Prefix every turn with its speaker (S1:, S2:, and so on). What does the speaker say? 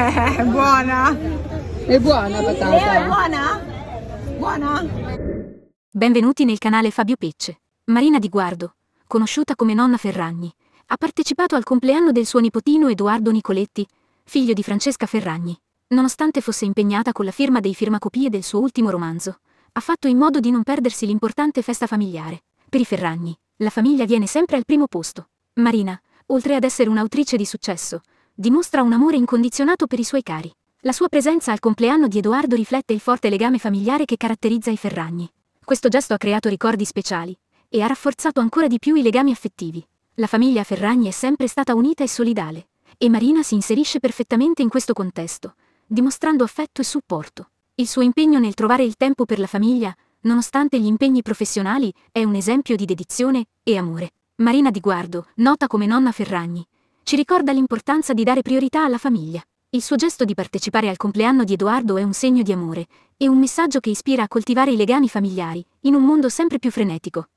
S1: Eh, buona! È buona patata! Eh, è buona? Buona? Benvenuti nel canale Fabio Pecce. Marina Di Guardo, conosciuta come nonna Ferragni, ha partecipato al compleanno del suo nipotino Edoardo Nicoletti, figlio di Francesca Ferragni. Nonostante fosse impegnata con la firma dei firmacopie del suo ultimo romanzo, ha fatto in modo di non perdersi l'importante festa familiare. Per i Ferragni, la famiglia viene sempre al primo posto. Marina, oltre ad essere un'autrice di successo, dimostra un amore incondizionato per i suoi cari. La sua presenza al compleanno di Edoardo riflette il forte legame familiare che caratterizza i Ferragni. Questo gesto ha creato ricordi speciali e ha rafforzato ancora di più i legami affettivi. La famiglia Ferragni è sempre stata unita e solidale, e Marina si inserisce perfettamente in questo contesto, dimostrando affetto e supporto. Il suo impegno nel trovare il tempo per la famiglia, nonostante gli impegni professionali, è un esempio di dedizione e amore. Marina Di Guardo, nota come nonna Ferragni, ci ricorda l'importanza di dare priorità alla famiglia. Il suo gesto di partecipare al compleanno di Edoardo è un segno di amore e un messaggio che ispira a coltivare i legami familiari in un mondo sempre più frenetico.